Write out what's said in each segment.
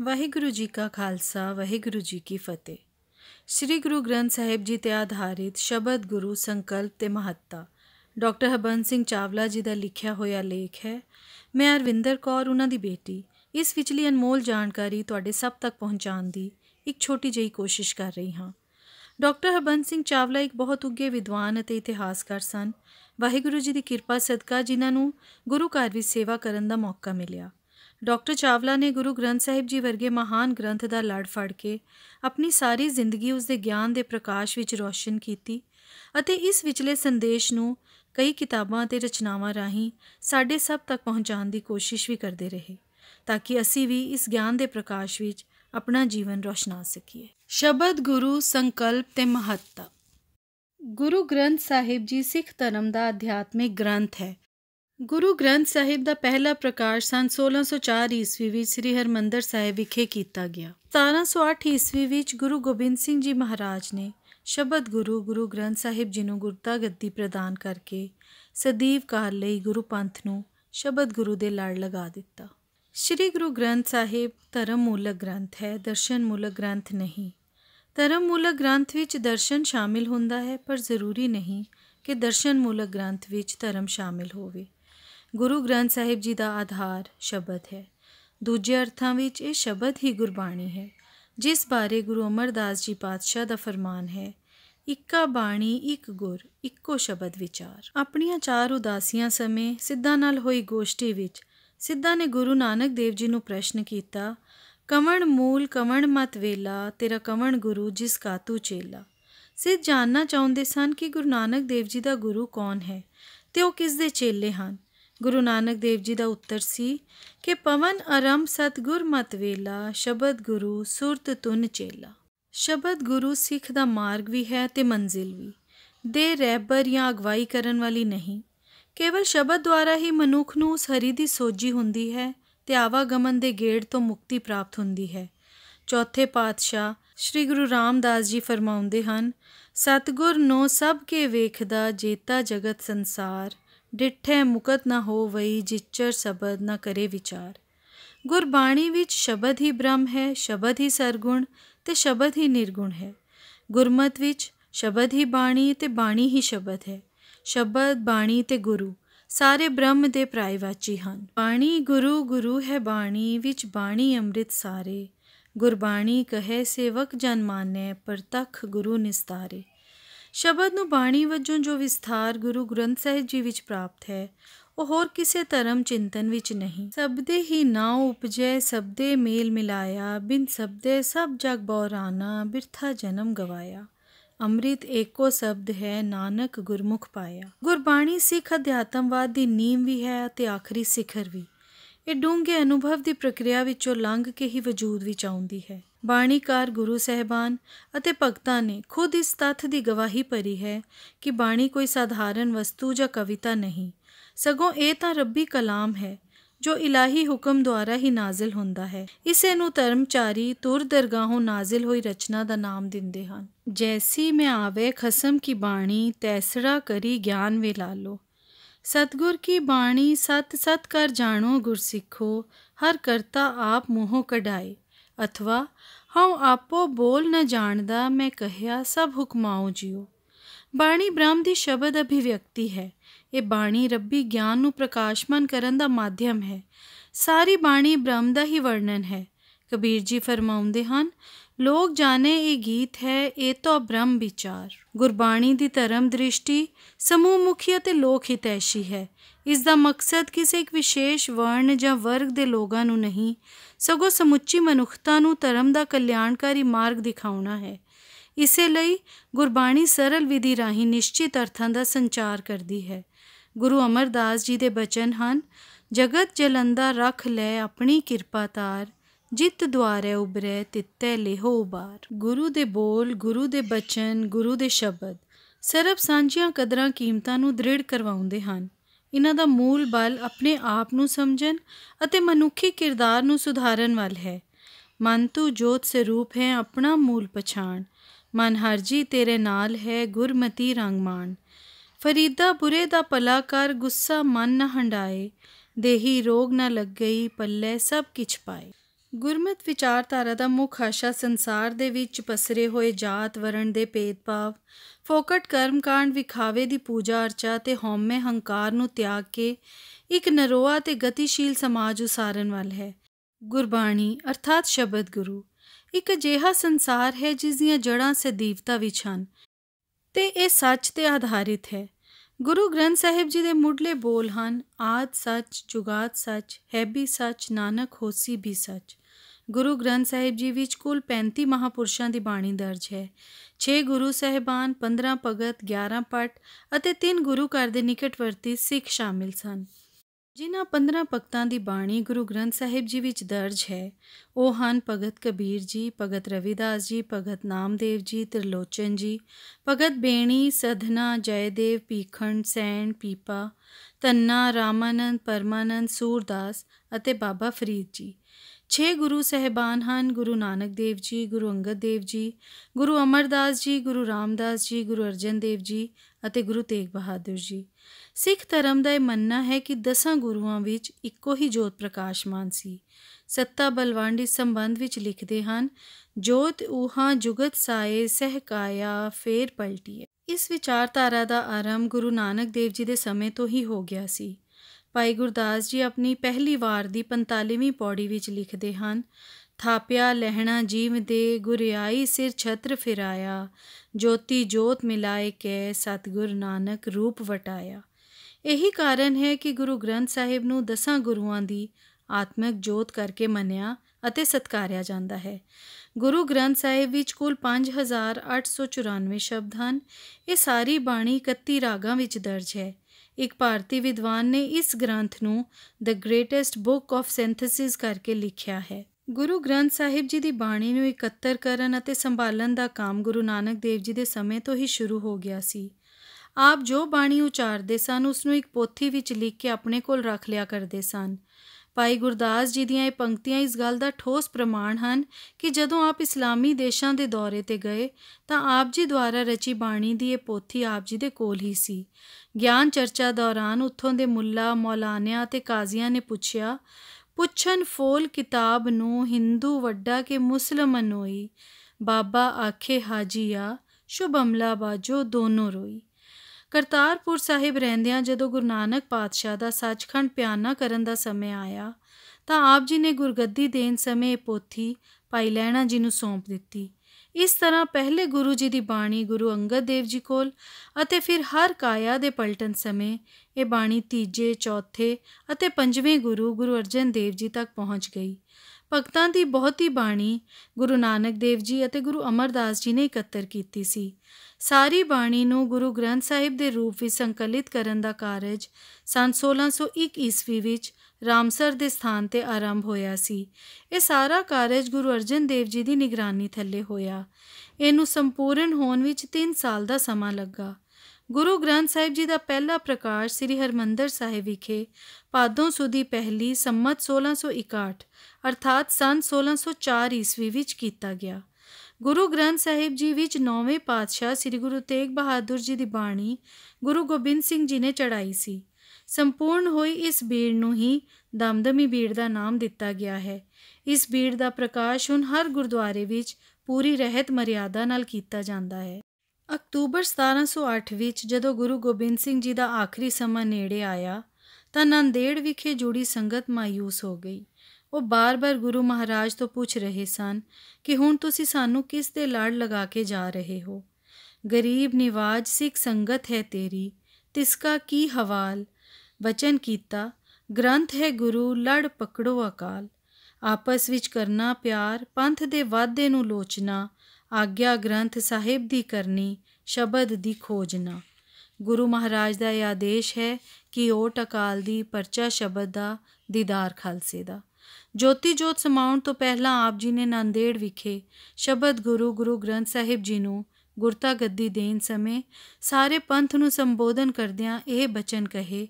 ਵਾਹਿਗੁਰੂ ਜੀ ਕਾ ਖਾਲਸਾ ਵਾਹਿਗੁਰੂ ਜੀ ਕੀ ਫਤਿਹ ਸ੍ਰੀ ਗੁਰੂ ਗ੍ਰੰਥ ਸਾਹਿਬ ਜੀ ਤੇ ਆਧਾਰਿਤ ਸ਼ਬਦ ਗੁਰੂ ਸੰਕਲਪ ਤੇ ਮਹੱਤਤਾ ਡਾਕਟਰ ਹਬਨ ਸਿੰਘ ਚਾਵਲਾ ਜੀ ਦਾ ਲਿਖਿਆ ਹੋਇਆ ਲੇਖ ਹੈ ਮੈਂ ਅਰਵਿੰਦਰ ਕੌਰ ਉਹਨਾਂ ਦੀ ਬੇਟੀ ਇਸ ਵਿਚਲੀ ਅਨਮੋਲ ਜਾਣਕਾਰੀ ਤੁਹਾਡੇ ਸਭ ਤੱਕ ਪਹੁੰਚਾਉਣ ਦੀ ਇੱਕ ਛੋਟੀ ਜਿਹੀ ਕੋਸ਼ਿਸ਼ ਕਰ ਰਹੀ ਹਾਂ ਡਾਕਟਰ ਹਬਨ ਸਿੰਘ ਚਾਵਲਾ ਇੱਕ ਬਹੁਤ ਉੱਗੇ ਵਿਦਵਾਨ ਅਤੇ ਇਤਿਹਾਸਕਾਰ ਸਨ ਵਾਹਿਗੁਰੂ ਜੀ ਦੀ ਕਿਰਪਾ ਸਦਕਾ ਜਿਨ੍ਹਾਂ ਨੂੰ ਗੁਰੂ ਘਰ ਵਿੱਚ ਸੇਵਾ ਕਰਨ ਦਾ ਮੌਕਾ ਮਿਲਿਆ ਡਾਕਟਰ ਚਾਵਲਾ ਨੇ ਗੁਰੂ ਗ੍ਰੰਥ ਸਾਹਿਬ ਜੀ ਵਰਗੇ ਮਹਾਨ ਗ੍ਰੰਥ ਦਾ ਲੜ ਫੜ ਕੇ ਆਪਣੀ ਸਾਰੀ ਜ਼ਿੰਦਗੀ ਉਸ ਦੇ ਗਿਆਨ ਦੇ ਪ੍ਰਕਾਸ਼ ਵਿੱਚ ਰੋਸ਼ਨ ਕੀਤੀ ਅਤੇ ਇਸ ਵਿਚਲੇ ਸੰਦੇਸ਼ ਨੂੰ ਕਈ ਕਿਤਾਬਾਂ ਤੇ ਰਚਨਾਵਾਂ ਰਾਹੀਂ ਸਾਡੇ ਸਭ ਤੱਕ ਪਹੁੰਚਾਉਣ ਦੀ ਕੋਸ਼ਿਸ਼ ਵੀ ਕਰਦੇ ਰਹੇ ਤਾਂ ਕਿ ਅਸੀਂ ਵੀ ਇਸ ਗਿਆਨ ਦੇ ਪ੍ਰਕਾਸ਼ ਵਿੱਚ ਆਪਣਾ ਜੀਵਨ ਰੋਸ਼ਨਾ ਸਕੀਏ ਸ਼ਬਦ ਗੁਰੂ ਸੰਕਲਪ ਤੇ ਮਹੱਤਤਾ ਗੁਰੂ ਗ੍ਰੰਥ ਸਾਹਿਬ ਜੀ ਸਿੱਖ ਧਰਮ ਦਾ ਅਧਿਆਤਮਿਕ ਗ੍ਰੰਥ ਹੈ ਗੁਰੂ ਗ੍ਰੰਥ ਸਾਹਿਬ ਦਾ ਪਹਿਲਾ ਪ੍ਰਕਾਸ਼ ਸਨ 1604 ਈਸਵੀ ਵਿੱਚ ਸ੍ਰੀ ਹਰਮੰਦਰ ਸਾਹਿਬ ਵਿਖੇ ਕੀਤਾ ਗਿਆ 1708 ਈਸਵੀ ਵਿੱਚ ਗੁਰੂ ਗੋਬਿੰਦ ਸਿੰਘ ਜੀ ਮਹਾਰਾਜ ਨੇ ਸ਼ਬਦ ਗੁਰੂ ਗੁਰੂ ਗ੍ਰੰਥ ਸਾਹਿਬ ਜੀ ਨੂੰ ਗੁਰਤਾ ਗੱਦੀ ਪ੍ਰਦਾਨ ਕਰਕੇ ਸਦੀਵ ਕਾਲ ਲਈ ਗੁਰੂ ਪੰਥ ਨੂੰ ਸ਼ਬਦ ਗੁਰੂ ਦੇ ਲੜ ਲਗਾ ਦਿੱਤਾ ਸ਼੍ਰੀ ਗੁਰੂ ਗ੍ਰੰਥ ਸਾਹਿਬ ਧਰਮ ਮੂਲਕ ਗ੍ਰੰਥ ਹੈ ਦਰਸ਼ਨ ਮੂਲਕ ਗ੍ਰੰਥ ਨਹੀਂ ਧਰਮ ਮੂਲਕ ਗ੍ਰੰਥ ਵਿੱਚ ਦਰਸ਼ਨ ਸ਼ਾਮਿਲ ਹੁੰਦਾ ਹੈ ਪਰ ਜ਼ਰੂਰੀ ਨਹੀਂ ਕਿ ਦਰਸ਼ਨ ਮੂਲਕ ਗ੍ਰੰਥ ਵਿੱਚ ਧਰਮ ਸ਼ਾਮਿਲ ਹੋਵੇ ਗੁਰੂ ਗ੍ਰੰਥ ਸਾਹਿਬ ਜੀ ਦਾ ਆਧਾਰ ਸ਼ਬਦ ਹੈ ਦੂਜੇ ਅਰਥਾਂ ਵਿੱਚ ਇਹ ਸ਼ਬਦ ਹੀ ਗੁਰਬਾਣੀ ਹੈ ਜਿਸ ਬਾਰੇ ਗੁਰੂ ਅਮਰਦਾਸ ਜੀ ਪਾਤਸ਼ਾਹ ਦਾ ਫਰਮਾਨ ਹੈ ਇੱਕਾ ਬਾਣੀ ਇੱਕ ਗੁਰ ਇੱਕੋ ਸ਼ਬਦ ਵਿਚਾਰ ਆਪਣੀਆਂ ਚਾਰ ਉਦਾਸੀਆਂ ਸਮੇਂ ਸਿੱਧਾ ਨਾਲ ਹੋਈ ਗੋਸ਼ਟੀ ਵਿੱਚ ਸਿੱਧਾ ਨੇ ਗੁਰੂ ਨਾਨਕ ਦੇਵ ਜੀ ਨੂੰ ਪ੍ਰਸ਼ਨ ਕੀਤਾ ਕਵਣ ਮੂਲ ਕਵਣ ਮਤ ਵੇਲਾ ਤੇਰਾ ਕਵਣ ਗੁਰੂ ਜਿਸ ਕਾ ਤੂੰ ਚੇਲਾ ਸਿੱਧ ਜਾਨਣਾ ਚਾਹੁੰਦੇ ਸਨ ਕਿ ਗੁਰੂ ਨਾਨਕ ਦੇਵ ਜੀ ਦਾ ਗੁਰੂ ਕੌਣ ਹੈ ਤੇ ਉਹ ਕਿਸ ਦੇ ਚੇਲੇ ਹਨ ਗੁਰੂ ਨਾਨਕ ਦੇਵ ਜੀ ਦਾ ਉੱਤਰ ਸੀ ਕਿ ਪਵਨ ਅਰੰਭ ਸਤਗੁਰ ਮਤ ਵੇਲਾ ਸ਼ਬਦ ਗੁਰੂ ਸੁਰਤ ਤੁਨ ਚੇਲਾ ਸ਼ਬਦ ਗੁਰੂ ਸਿੱਖ ਦਾ ਮਾਰਗ ਵੀ ਹੈ ਤੇ ਮੰਜ਼ਿਲ ਵੀ ਦੇ ਰਹਿਬਰ ਜਾਂ ਅਗਵਾਈ ਕਰਨ ਵਾਲੀ ਨਹੀਂ ਕੇਵਲ ਸ਼ਬਦ ਦੁਆਰਾ ਹੀ ਮਨੁੱਖ ਨੂੰ ਉਸ ਹਰੀ ਦੀ ਸੋਜੀ ਹੁੰਦੀ ਹੈ ਤੇ ਆਵਾਗਮਨ ਦੇ ਗੇੜ ਤੋਂ ਮੁਕਤੀ ਪ੍ਰਾਪਤ ਹੁੰਦੀ ਹੈ ਚੌਥੇ ਪਾਤਸ਼ਾਹ ਸ੍ਰੀ ਗੁਰੂ ਰਾਮਦਾਸ ਜੀ ਫਰਮਾਉਂਦੇ ਹਨ ਸਤਗੁਰ ਨੋ ਸਭ ਕੇ ਵੇਖਦਾ ਜੇਤਾ ਜਗਤ ਸੰਸਾਰ ਡਿਠੇ ਮੁਕਤ ਨਾ ਹੋਵਈ ਜਿਚਰ ਸ਼ਬਦ ਨਾ ਕਰੇ ਵਿਚਾਰ ਗੁਰਬਾਣੀ ਵਿੱਚ ਸ਼ਬਦ ਹੀ ਬ੍ਰਹਮ ਹੈ ਸ਼ਬਦ ਹੀ ਸਰਗੁਣ ਤੇ ਸ਼ਬਦ ਹੀ ਨਿਰਗੁਣ ਹੈ ਗੁਰਮਤ ਵਿੱਚ ਸ਼ਬਦ ਹੀ ਬਾਣੀ ਤੇ ਬਾਣੀ ਹੀ ਸ਼ਬਦ ਹੈ ਸ਼ਬਦ ਬਾਣੀ ਤੇ ਗੁਰੂ ਸਾਰੇ ਬ੍ਰਹਮ ਦੇ ਪ੍ਰਾਇਵਾਚੀ ਹਨ ਬਾਣੀ ਗੁਰੂ ਗੁਰੂ ਹੈ ਬਾਣੀ ਵਿੱਚ ਬਾਣੀ ਅੰਮ੍ਰਿਤ ਸਾਰੇ ਗੁਰਬਾਣੀ ਕਹੇ ਸੇਵਕ ਜਨ ਮਾਨੈ ਪਰਤਖ ਗੁਰੂ ਨਿਸਤਾਰੇ ਸ਼ਬਦ ਨੂੰ ਬਾਣੀ ਵਜੋਂ ਜੋ ਵਿਸਥਾਰ ਗੁਰੂ ਗ੍ਰੰਥ ਸਾਹਿਬ ਜੀ ਵਿੱਚ ਪ੍ਰਾਪਤ ਹੈ ਉਹ ਹੋਰ ਕਿਸੇ ਧਰਮ ਚਿੰਤਨ ਵਿੱਚ ਨਹੀਂ ਸਬਦੇ ਹੀ ਨਾ ਉਪਜੈ ਸਬਦੇ ਮੇਲ ਮਿਲਾਇਆ ਬਿਨ ਸਬਦੇ ਸਭ ਜਗ ਬੌਰਾਨਾ ਬਿਰਥਾ ਜਨਮ ਗਵਾਇਆ ਅੰਮ੍ਰਿਤ ਏਕੋ ਸ਼ਬਦ ਹੈ ਨਾਨਕ ਗੁਰਮੁਖ ਪਾਇਆ ਗੁਰਬਾਣੀ ਸਿੱਖ ਅਧਿਆਤਮਵਾਦ ਦੀ ਨੀਂਵ ਵੀ ਹੈ ਤੇ ਆਖਰੀ ਸਿਖਰ ਵੀ ਇਹ ਡੂੰਘੇ ਅਨੁਭਵ ਦੀ ਪ੍ਰਕਿਰਿਆ ਵਿੱਚੋਂ ਲੰਘ ਕੇ ਹੀ ਵਜੂਦ ਵਿੱਚ ਆਉਂਦੀ ਹੈ ਬਾਣੀਕਾਰ ਗੁਰੂ ਸਹਿਬਾਨ ਅਤੇ ਭਗਤਾਂ ਨੇ ਖੁਦ ਇਸ ਤੱਥ ਦੀ ਗਵਾਹੀ ਭਰੀ ਹੈ ਕਿ ਬਾਣੀ ਕੋਈ ਸਾਧਾਰਨ ਵਸਤੂ ਜਾਂ ਕਵਿਤਾ ਨਹੀਂ ਸਗੋਂ ਇਹ ਤਾਂ ਰੱਬੀ ਕਲਾਮ ਹੈ ਜੋ ਇਲਾਹੀ ਹੁਕਮ ਦੁਆਰਾ ਹੀ ਨਾਜ਼ਿਲ ਹੁੰਦਾ ਹੈ ਇਸੇ ਨੂੰ ਧਰਮਚਾਰੀ ਤੁਰ ਦਰਗਾਹੋਂ ਨਾਜ਼ਿਲ ਹੋਈ ਰਚਨਾ ਦਾ ਨਾਮ ਦਿੰਦੇ ਹਨ ਜੈਸੀ ਮੈਂ ਆਵੇ ਖਸਮ ਕੀ ਬਾਣੀ ਤੈਸੜਾ ਕਰੀ ਗਿਆਨ ਵੇ ਲਾਲੋ ਸਤਗੁਰ ਕੀ ਬਾਣੀ ਸਤ ਸਤ ਕਰ ਜਾਣੋ ਸਿੱਖੋ ਹਰ ਕਰਤਾ ਆਪ ਮੋਹ ਕਢਾਏ ਅਥਵਾ ਹਉ ਆਪੋ ਬੋਲ ਨ ਜਾਣਦਾ ਮੈਂ ਕਹਿਆ ਸਭ ਹੁਕਮਾਉ ਜਿਉ ਬਾਣੀ ਬ੍ਰਹਮ ਦੀ ਸ਼ਬਦ ਅਭਿਵਿਅਕਤੀ ਹੈ ਇਹ ਬਾਣੀ ਰੱਬੀ ਗਿਆਨ ਨੂੰ ਪ੍ਰਕਾਸ਼ਮਾਨ ਕਰਨ ਦਾ ਮਾਧਿਅਮ ਹੈ ਸਾਰੀ ਬਾਣੀ ਬ੍ਰਹਮ ਦਾ ਹੀ ਵਰਣਨ ਹੈ ਕਬੀਰ ਜੀ ਫਰਮਾਉਂਦੇ ਹਨ ਲੋਕ ਜਾਣੇ ਇਹ ਗੀਤ ਹੈ ਇਹ ਤੋ ਬ੍ਰਹਮ ਵਿਚਾਰ ਗੁਰਬਾਣੀ ਦੀ ਧਰਮ ਦ੍ਰਿਸ਼ਟੀ ਸਮੂਹ ਮੁਖੀ ਅਤੇ ਲੋਕ ਹਿਤੈਸ਼ੀ ਹੈ ਇਸ ਦਾ ਮਕਸਦ ਕਿਸੇ ਇੱਕ ਵਿਸ਼ੇਸ਼ ਵਰਣ ਜਾਂ ਵਰਗ ਦੇ ਲੋਕਾਂ ਨੂੰ ਨਹੀਂ ਸਗੋਂ ਸਮੁੱਚੀ ਮਨੁੱਖਤਾ ਨੂੰ ਧਰਮ ਦਾ ਕਲਿਆਣਕਾਰੀ ਮਾਰਗ ਦਿਖਾਉਣਾ ਹੈ ਇਸੇ ਲਈ ਗੁਰਬਾਣੀ ਸਰਲ ਵਿਧੀ ਰਾਹੀਂ ਨਿਸ਼ਚਿਤ ਅਰਥਾਂ ਦਾ ਸੰਚਾਰ ਕਰਦੀ ਹੈ ਗੁਰੂ ਅਮਰਦਾਸ ਜੀ ਦੇ ਬਚਨ ਹਨ ਜਗਤ ਜਲੰਦਾ ਰਖ ਲੈ ਆਪਣੀ ਕਿਰਪਾ ਤਾਰ ਜਿਤ ਦੁਆਰੇ ਉਬਰੇ ਤਿੱਤੇ ਲਿਹੋ ਬਾਰ ਗੁਰੂ ਦੇ ਬੋਲ ਗੁਰੂ ਦੇ ਬਚਨ ਗੁਰੂ ਦੇ ਸ਼ਬਦ ਸਰਬ ਸਾਂਝੀਆਂ ਕਦਰਾਂ ਕੀਮਤਾਂ ਨੂੰ ਦ੍ਰਿੜ ਕਰਵਾਉਂਦੇ ਹਨ ਇਹਨਾਂ ਦਾ ਮੂਲ ਬਲ ਆਪਣੇ ਆਪ ਨੂੰ ਸਮਝਣ ਅਤੇ ਮਨੁੱਖੀ ਕਿਰਦਾਰ ਨੂੰ ਸੁਧਾਰਨ ਵੱਲ ਹੈ ਮਨ ਤੂੰ ਜੋਤ ਸਰੂਪ ਹੈ ਆਪਣਾ ਮੂਲ ਪਛਾਣ ਮਨ ਹਰਜੀ ਤੇਰੇ ਨਾਲ ਹੈ ਗੁਰਮਤੀ ਰੰਗਮਾਨ ਫਰੀਦਾ ਬੁਰੇ ਦਾ ਪਲਾਕਾਰ ਗੁੱਸਾ ਮਨ ਨਾ ਹੰਡਾਏ ਦੇਹੀ ਰੋਗ ਨਾ ਲੱਗ ਗਈ ਪੱਲੇ ਸਭ ਕਿਛ ਪਾਏ ਗੁਰਮਤ ਵਿਚਾਰਧਾਰਾ ਦਾ ਮੁੱਖ ਆਸ਼ਾ ਸੰਸਾਰ ਦੇ ਵਿੱਚ ਪਸਰੇ ਹੋਏ ਜਾਤ ਵਰਣ ਦੇ ਭੇਦਭਾਵ ਫੋਕਟ ਕਰਮਕਾਂਡ ਵਿਖਾਵੇ ਦੀ ਪੂਜਾ ਅਰਚਾ ਤੇ ਹਉਮੈ ਹੰਕਾਰ ਨੂੰ ਤਿਆਗ ਕੇ ਇੱਕ ਨਰੋਆ ਤੇ ਗਤੀਸ਼ੀਲ ਸਮਾਜ ਉਸਾਰਨ ਵੱਲ ਹੈ ਗੁਰਬਾਣੀ ਅਰਥਾਤ ਸ਼ਬਦ ਗੁਰੂ ਇੱਕ ਅਜਿਹਾ ਸੰਸਾਰ ਹੈ ਜਿਸ ਦੀਆਂ ਜੜਾਂ ਸਦੀਵਤਾ ਵਿੱਚ ਹਨ ਤੇ ਇਹ ਸੱਚ ਤੇ ਆਧਾਰਿਤ ਹੈ ਗੁਰੂ ਗ੍ਰੰਥ ਸਾਹਿਬ ਜੀ ਦੇ ਮੁੱਢਲੇ ਬੋਲ ਹਨ ਆਦ ਸੱਚ ਜੁਗਾਦ ਸੱਚ ਹੈ ਵੀ ਸੱਚ ਨਾਨਕ ਹੋਸੀ ਵੀ ਸੱਚ ਗੁਰੂ ਗ੍ਰੰਥ ਸਾਹਿਬ ਜੀ ਵਿੱਚ ਕੁੱਲ 35 ਮਹਾਪੁਰਸ਼ਾਂ ਦੀ ਬਾਣੀ ਦਰਜ ਹੈ 6 ਗੁਰੂ ਸਹਿਬਾਨ 15 ਭਗਤ 11 ਪਟ ਅਤੇ 3 ਗੁਰੂ ਘਰ ਦੇ ਨਿਕਟਵਰਤੀ ਸਿੱਖ ਸ਼ਾਮਿਲ ਸਨ ਜਿਨ੍ਹਾਂ 15 ਭਗਤਾਂ ਦੀ ਬਾਣੀ ਗੁਰੂ ਗ੍ਰੰਥ ਸਾਹਿਬ ਜੀ ਵਿੱਚ ਦਰਜ ਹੈ ਉਹ ਹਨ ਭਗਤ ਕਬੀਰ ਜੀ ਭਗਤ ਰਵਿਦਾਸ ਜੀ ਭਗਤ ਨਾਮਦੇਵ ਜੀ ਤ੍ਰਿਲੋਚਨ ਜੀ ਭਗਤ ਬੇਣੀ ਸਧਨਾ ਜੈਦੇਵ ਪੀਖੰਡ ਸੈਣ ਪੀਪਾ ਤੰਨਾ ਰਾਮਾਨੰਦ ਪਰਮਾਨੰਦ ਸੂਰਦਾਸ ਅਤੇ ਬਾਬਾ ਫਰੀਦ ਜੀ ਛੇ ਗੁਰੂ ਸਹਿਬਾਨ ਹਨ ਗੁਰੂ ਨਾਨਕ ਦੇਵ ਜੀ ਗੁਰੂ ਅੰਗਦ ਦੇਵ ਜੀ ਗੁਰੂ ਅਮਰਦਾਸ ਜੀ ਗੁਰੂ ਰਾਮਦਾਸ ਜੀ ਗੁਰੂ ਅਰਜਨ ਦੇਵ ਜੀ ਅਤੇ ਗੁਰੂ ਤੇਗ ਬਹਾਦਰ ਜੀ ਸਿੱਖ ਧਰਮ ਦਾ ਇਹ ਮੰਨਣਾ ਹੈ ਕਿ ਦਸਾਂ ਗੁਰੂਆਂ ਵਿੱਚ ਇੱਕੋ ਹੀ ਜੋਤ ਪ੍ਰਕਾਸ਼ਮਾਨ ਸੀ ਸੱਤਾ ਬਲਵੰਡ ਸੰਬੰਧ ਵਿੱਚ ਲਿਖਦੇ ਹਨ ਜੋਤ ਉਹਾਂ ਜੁਗਤ ਸਾਏ ਸਹਕਾਇਆ ਫੇਰ ਪਲਟੀ ਇਸ ਵਿਚਾਰਧਾਰਾ ਦਾ ਆਰੰਭ ਗੁਰੂ ਨਾਨਕ ਦੇਵ ਜੀ ਦੇ ਸਮੇਂ ਤੋਂ ਹੀ ਹੋ ਗਿਆ ਸੀ ਭਾਈ ਗੁਰਦਾਸ ਜੀ ਆਪਣੀ ਪਹਿਲੀ ਵਾਰ ਦੀ 45ਵੀਂ ਪੌੜੀ ਵਿੱਚ ਲਿਖਦੇ ਹਨ ਥਾਪਿਆ ਲਹਿਣਾ ਜੀਵ ਦੇ ਗੁਰਿਆਈ ਸਿਰ ਛਤਰ ਫਿਰਾਇਆ ਜੋਤੀ ਜੋਤ ਮਿਲਾਏ ਕੇ ਸਤਗੁਰ ਨਾਨਕ ਰੂਪ ਵਟਾਇਆ ਇਹੀ ਕਾਰਨ ਹੈ ਕਿ ਗੁਰੂ ਗ੍ਰੰਥ ਸਾਹਿਬ ਨੂੰ ਦਸਾਂ ਗੁਰੂਆਂ ਦੀ ਆਤਮਿਕ ਜੋਤ ਕਰਕੇ ਮੰਨਿਆ ਅਤੇ ਸਤਕਾਰਿਆ ਜਾਂਦਾ ਹੈ ਗੁਰੂ ਗ੍ਰੰਥ ਸਾਹਿਬ ਵਿੱਚ ਕੁੱਲ 5894 ਸ਼ਬਦ ਹਨ ਇਹ ਸਾਰੀ ਬਾਣੀ 31 ਰਾਗਾਂ ਵਿੱਚ ਦਰਜ ਹੈ ਇੱਕ ਭਾਰਤੀ ਵਿਦਵਾਨ ਨੇ ਇਸ ਗ੍ਰੰਥ ਨੂੰ the greatest book of synthesis ਕਰਕੇ ਲਿਖਿਆ ਹੈ ਗੁਰੂ ਗ੍ਰੰਥ ਸਾਹਿਬ ਜੀ ਦੀ ਬਾਣੀ ਨੂੰ ਇਕੱਤਰ ਕਰਨ ਅਤੇ ਸੰਭਾਲਣ ਦਾ ਕੰਮ ਗੁਰੂ ਨਾਨਕ ਦੇਵ ਜੀ ਦੇ ਸਮੇਂ ਤੋਂ ਹੀ ਸ਼ੁਰੂ ਹੋ ਗਿਆ ਸੀ ਆਪ ਜੋ ਬਾਣੀ ਉਚਾਰਦੇ ਸਨ ਉਸ ਨੂੰ ਇੱਕ ਪੋਥੀ ਵਿੱਚ ਲਿਖ ਕੇ ਆਪਣੇ ਕੋਲ ਰੱਖ ਲਿਆ ਕਰਦੇ ਸਨ ਭਾਈ ਗੁਰਦਾਸ ਜੀ ਦੀਆਂ ਇਹ ਪੰਕਤੀਆਂ ਇਸ ਗੱਲ ਦਾ ਠੋਸ ਪ੍ਰਮਾਣ ਹਨ ਕਿ ਜਦੋਂ ਆਪ ਇਸਲਾਮੀ ਦੇਸ਼ਾਂ ਦੇ ਦੌਰੇ ਤੇ ਗਏ ਤਾਂ ਆਪ ਜੀ ਦੁਆਰਾ ਰਚੀ ਬਾਣੀ ਦੀ ਇਹ ਪੋਥੀ ਆਪ ਜੀ ਦੇ ਕੋਲ ਹੀ ਸੀ ਗਿਆਨ ਚਰਚਾ ਦੌਰਾਨ ਉੱਥੋਂ ਦੇ ਮੁੱਲਾ ਮੌਲਾਨਿਆਂ ਤੇ ਕਾਜ਼ੀਆਂ ਨੇ ਪੁੱਛਿਆ ਪੁੱਛਨ ਫੋਲ ਕਿਤਾਬ ਨੂੰ ਹਿੰਦੂ ਵੱਡਾ ਕੇ ਮੁਸਲਮਨ ਹੋਈ ਬਾਬਾ ਆਖੇ ਹਾਜੀਆ ਸ਼ੁਭਮਲਾ ਬਾਜੋ ਦੋਨੋਂ ਰੋਈ ਕਰਤਾਰਪੁਰ ਸਾਹਿਬ ਰਹਿੰਦਿਆਂ ਜਦੋਂ ਗੁਰੂ ਨਾਨਕ ਪਾਤਸ਼ਾਹ ਦਾ ਸੱਚਖੰਡ ਪਿਆਨਾ ਕਰਨ ਦਾ ਸਮਾਂ ਆਇਆ ਤਾਂ ਆਪ ਜੀ ਨੇ ਗੁਰਗੱਦੀ ਦੇਣ ਸਮੇਂ ਪੋਥੀ ਭਾਈ ਲੈਣਾ ਜੀ ਨੂੰ ਸੌਂਪ ਦਿੱਤੀ ਇਸ ਤਰ੍ਹਾਂ ਪਹਿਲੇ ਗੁਰੂ ਜੀ ਦੀ ਬਾਣੀ ਗੁਰੂ ਅੰਗਦ ਦੇਵ ਜੀ ਕੋਲ ਅਤੇ ਫਿਰ ਹਰ ਕਾਇਆ ਦੇ ਪਲਟਨ ਸਮੇਂ ਇਹ ਬਾਣੀ ਤੀਜੇ ਚੌਥੇ ਅਤੇ ਪੰਜਵੇਂ ਗੁਰੂ ਗੁਰੂ ਅਰਜਨ ਦੇਵ ਜੀ ਤੱਕ ਪਹੁੰਚ ਗਈ ਭਗਤਾਂ ਦੀ ਬਹੁਤੀ ਬਾਣੀ ਗੁਰੂ ਨਾਨਕ ਦੇਵ ਜੀ ਅਤੇ ਗੁਰੂ ਅਮਰਦਾਸ ਜੀ ਨੇ ਇਕੱਤਰ ਕੀਤੀ ਸੀ ਸਾਰੀ ਬਾਣੀ ਨੂੰ ਗੁਰੂ ਗ੍ਰੰਥ ਸਾਹਿਬ ਦੇ ਰੂਪ ਵਿੱਚ ਸੰਕਲਿਤ ਕਰਨ ਦਾ ਕਾਰਜ ਸਨ 1601 ਈਸਵੀ ਵਿੱਚ ਰਾਮਸਰ ਦੇ ਸਥਾਨ ਤੇ ਆਰੰਭ ਹੋਇਆ ਸੀ ਇਹ ਸਾਰਾ ਕਾਰਜ ਗੁਰੂ ਅਰਜਨ ਦੇਵ ਜੀ ਦੀ ਨਿਗਰਾਨੀ ਥੱਲੇ ਹੋਇਆ ਇਹਨੂੰ ਸੰਪੂਰਨ ਹੋਣ ਵਿੱਚ 3 ਸਾਲ ਦਾ ਸਮਾਂ ਲੱਗਾ ਗੁਰੂ ਗ੍ਰੰਥ ਸਾਹਿਬ ਜੀ ਦਾ ਪਹਿਲਾ ਪ੍ਰਕਾਸ਼ ਸ੍ਰੀ ਹਰਮੰਦਰ ਸਾਹਿਬ ਵਿਖੇ ਪਾਦੋਂ ਸੁਦੀ ਪਹਿਲੀ ਸੰਮਤ 1661 ਅਰਥਾਤ ਸਨ 1604 ਈਸਵੀ ਵਿੱਚ ਕੀਤਾ ਗਿਆ ਗੁਰੂ ਗ੍ਰੰਥ ਸਾਹਿਬ ਜੀ ਵਿੱਚ ਨੌਵੇਂ ਪਾਤਸ਼ਾਹ ਸ੍ਰੀ ਗੁਰੂ ਤੇਗ ਬਹਾਦਰ ਜੀ ਦੀ ਬਾਣੀ ਗੁਰੂ ਗੋਬਿੰਦ ਸਿੰਘ ਜੀ ਨੇ ਚੜਾਈ ਸੀ ਸੰਪੂਰਨ ਹੋਈ ਇਸ ਬੀੜ ਨੂੰ ਹੀ ਦਮਦਮੀ ਬੀੜ ਦਾ ਨਾਮ ਦਿੱਤਾ ਗਿਆ ਹੈ ਇਸ ਬੀੜ ਦਾ ਪ੍ਰਕਾਸ਼ ਹੁਣ ਹਰ ਗੁਰਦੁਆਰੇ ਵਿੱਚ ਪੂਰੀ ਰਹਿਤ ਮਰਿਆਦਾ ਨਾਲ ਕੀਤਾ ਜਾਂਦਾ ਹੈ ਅਕਤੂਬਰ 1708 ਵਿੱਚ ਜਦੋਂ ਗੁਰੂ ਗੋਬਿੰਦ ਸਿੰਘ ਜੀ ਦਾ ਆਖਰੀ ਸਮਾਂ ਨੇੜੇ ਆਇਆ ਤਾਂ ਨੰਦੇੜ ਵਿਖੇ ਜੁੜੀ ਸੰਗਤ ਮਾਯੂਸ ਹੋ ਗਈ ਉਹ ਬਾਰ-ਬਾਰ ਗੁਰੂ ਮਹਾਰਾਜ ਤੋਂ ਪੁੱਛ ਰਹੇ ਸਨ ਕਿ ਹੁਣ ਤੁਸੀਂ ਸਾਨੂੰ ਕਿਸ ਦੇ ਲੜ ਲਗਾ ਕੇ ਜਾ ਰਹੇ ਹੋ ਗਰੀਬ ਨਿਵਾਜ ਸਿੱਖ ਸੰਗਤ ਹੈ ਤੇਰੀ ਤਿਸਕਾ ਕੀ ਹਵਾਲ ਬਚਨ ਕੀਤਾ ਗ੍ਰੰਥ ਹੈ ਗੁਰੂ ਲੜ ਪਕੜੋ ਅਕਾਲ ਆਪਸ ਵਿੱਚ ਕਰਨਾ ਪਿਆਰ ਪੰਥ ਦੇ ਵਾਅਦੇ ਨੂੰ ਲੋਚਨਾ ਆਗਿਆ ਗ੍ਰੰਥ ਸਾਹਿਬ ਦੀ ਕਰਨੀ ਸ਼ਬਦ ਦੀ ਖੋਜਨਾ ਗੁਰੂ ਮਹਾਰਾਜ ਦਾ ਇਹ ਆਦੇਸ਼ ਹੈ ਕਿ ਓਟ ਅਕਾਲ ਦੀ ਪਰਚਾ ਸ਼ਬਦ ਦਾ ਦੀਦਾਰ ਖਾਲਸੇ ਦਾ ਜੋਤੀ ਜੋਤ ਸਮਾਉਣ ਤੋਂ ਪਹਿਲਾਂ ਆਪ ਜੀ ਨੇ ਨਾਂਦੇੜ ਵਿਖੇ ਸ਼ਬਦ ਗੁਰੂ ਗੁਰੂ ਗ੍ਰੰਥ ਸਾਹਿਬ ਜੀ ਨੂੰ ਗੁਰਤਾ ਗੱਦੀ ਦੇਣ ਸਮੇਂ ਸਾਰੇ ਪੰਥ ਨੂੰ ਸੰਬੋਧਨ ਕਰਦਿਆਂ ਇਹ ਬਚਨ ਕਹੇ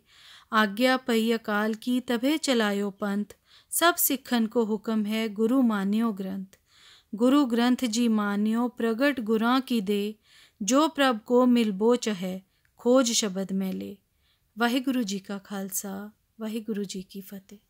ਆਗਿਆ ਪਈ ਅਕਾਲ ਕੀ ਤਭੇ ਚਲਾਇਓ ਪੰਥ सब सिखन को हुक्म है गुरु मान्यो ग्रंथ गुरु ग्रंथ जी मान्यो प्रगट गुरा की दे जो प्रभ को मिलबो चहे खोज शब्द में ले वाहिगुरु जी का खालसा वाहिगुरु जी की फतेह